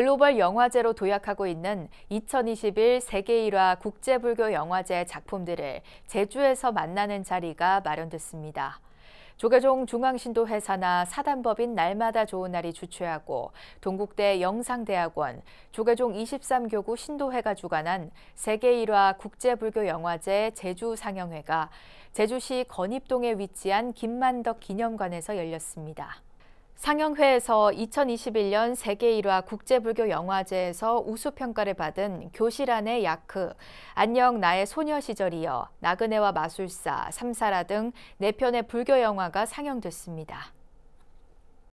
글로벌 영화제로 도약하고 있는 2021 세계일화 국제불교 영화제 작품들을 제주에서 만나는 자리가 마련됐습니다. 조계종 중앙신도회사나 사단법인 날마다 좋은 날이 주최하고 동국대 영상대학원, 조계종 23교구 신도회가 주관한 세계일화 국제불교영화제 제주상영회가 제주시 건입동에 위치한 김만덕 기념관에서 열렸습니다. 상영회에서 2021년 세계 일화 국제불교 영화제에서 우수평가를 받은 교실 안의 야크, 안녕 나의 소녀 시절이여, 나그네와 마술사, 삼사라 등 4편의 불교 영화가 상영됐습니다.